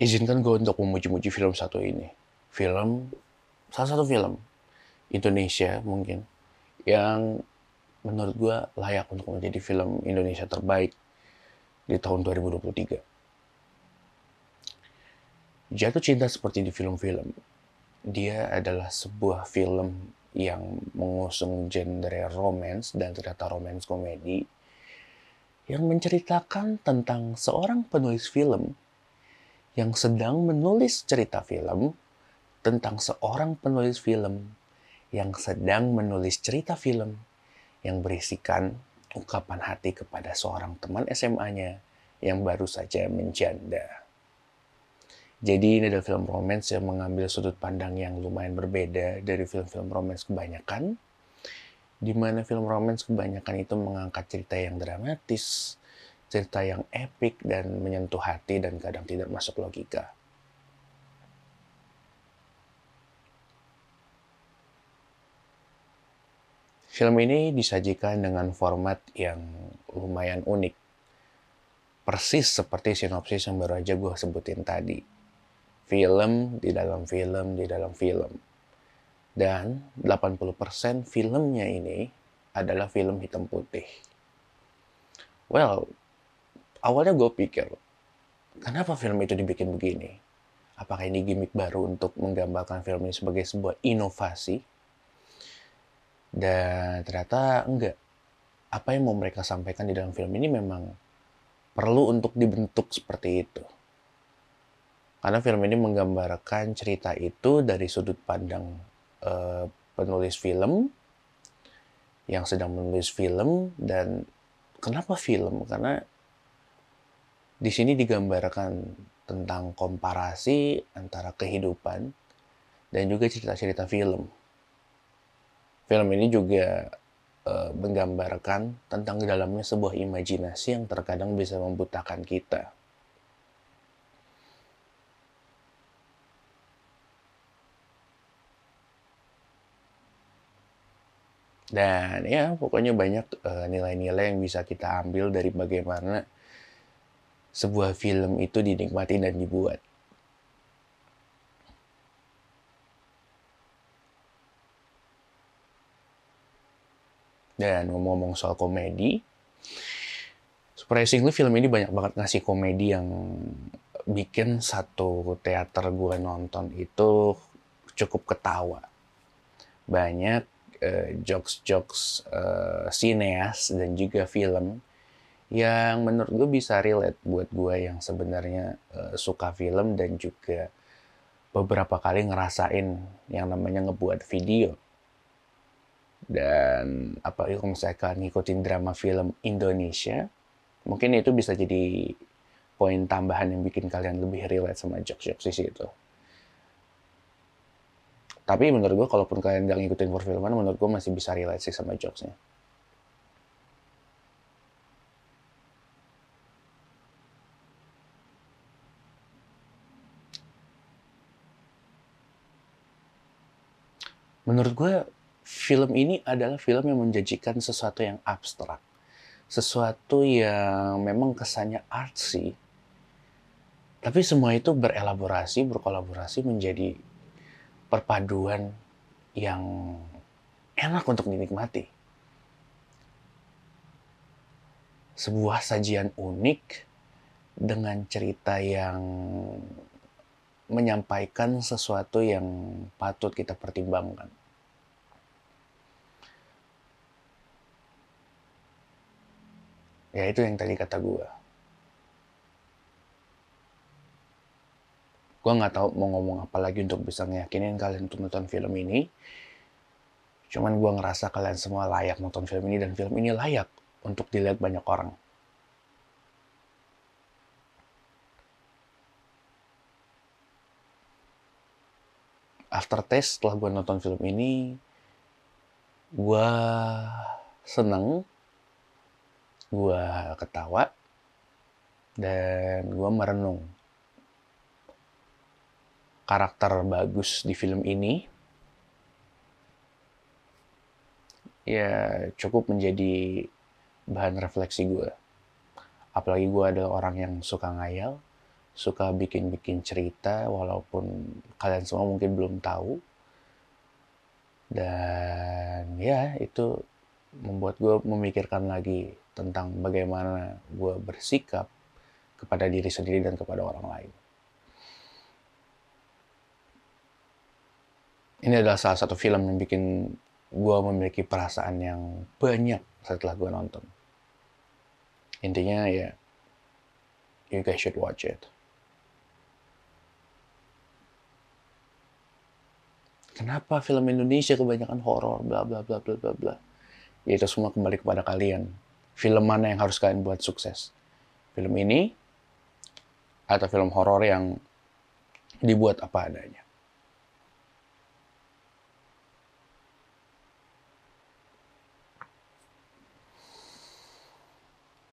izinkan gue untuk memuji-muji film satu ini. Film, salah satu film Indonesia mungkin, yang menurut gue layak untuk menjadi film Indonesia terbaik di tahun 2023. Jatuh Cinta seperti di film-film, dia adalah sebuah film yang mengusung genre romance dan ternyata romance komedi yang menceritakan tentang seorang penulis film yang sedang menulis cerita film tentang seorang penulis film yang sedang menulis cerita film yang berisikan ungkapan hati kepada seorang teman SMA-nya yang baru saja menjanda. Jadi ini adalah film romans yang mengambil sudut pandang yang lumayan berbeda dari film-film romans kebanyakan, di mana film romans kebanyakan itu mengangkat cerita yang dramatis, cerita yang epic dan menyentuh hati dan kadang tidak masuk logika. Film ini disajikan dengan format yang lumayan unik. Persis seperti sinopsis yang baru aja gue sebutin tadi. Film di dalam film di dalam film. Dan 80% filmnya ini adalah film hitam putih. Well, awalnya gue pikir, kenapa film itu dibikin begini? Apakah ini gimmick baru untuk menggambarkan film ini sebagai sebuah inovasi? Dan ternyata enggak. Apa yang mau mereka sampaikan di dalam film ini memang perlu untuk dibentuk seperti itu. Karena film ini menggambarkan cerita itu dari sudut pandang uh, penulis film yang sedang menulis film dan kenapa film? Karena di sini digambarkan tentang komparasi antara kehidupan dan juga cerita-cerita film. Film ini juga e, menggambarkan tentang dalamnya sebuah imajinasi yang terkadang bisa membutakan kita. Dan ya pokoknya banyak eh, nilai-nilai e, yang bisa kita ambil dari bagaimana sebuah film itu dinikmati dan dibuat. Dan ngomong-ngomong soal komedi, surprisingly film ini banyak banget ngasih komedi yang bikin satu teater gue nonton itu cukup ketawa. Banyak eh, jokes-jokes uh, uh, sineas dan juga film yang menurut gue bisa relate buat gue yang sebenarnya uh, suka film dan juga beberapa kali ngerasain yang namanya ngebuat video dan apa kalau misalkan ngikutin drama film Indonesia mungkin itu bisa jadi poin tambahan yang bikin kalian lebih relate sama jokes-jokes sih itu Tapi menurut gue, kalaupun kalian gak ngikutin perfilman, menurut gue masih bisa relate sih sama jokesnya. menurut gue film ini adalah film yang menjanjikan sesuatu yang abstrak sesuatu yang memang kesannya artsy tapi semua itu berelaborasi berkolaborasi menjadi perpaduan yang enak untuk dinikmati sebuah sajian unik dengan cerita yang menyampaikan sesuatu yang patut kita pertimbangkan. Ya itu yang tadi kata gue. Gue nggak tahu mau ngomong apa lagi untuk bisa ngeyakinin kalian untuk nonton film ini. Cuman gue ngerasa kalian semua layak nonton film ini dan film ini layak untuk dilihat banyak orang. After test, setelah gue nonton film ini gue seneng gue ketawa dan gue merenung karakter bagus di film ini ya cukup menjadi bahan refleksi gue apalagi gue adalah orang yang suka ngayal suka bikin-bikin cerita walaupun kalian semua mungkin belum tahu. Dan ya itu membuat gue memikirkan lagi tentang bagaimana gue bersikap kepada diri sendiri dan kepada orang lain. Ini adalah salah satu film yang bikin gue memiliki perasaan yang banyak setelah gue nonton. Intinya ya, you guys should watch it. kenapa film Indonesia kebanyakan horor bla bla bla bla bla bla ya itu semua kembali kepada kalian film mana yang harus kalian buat sukses film ini atau film horor yang dibuat apa adanya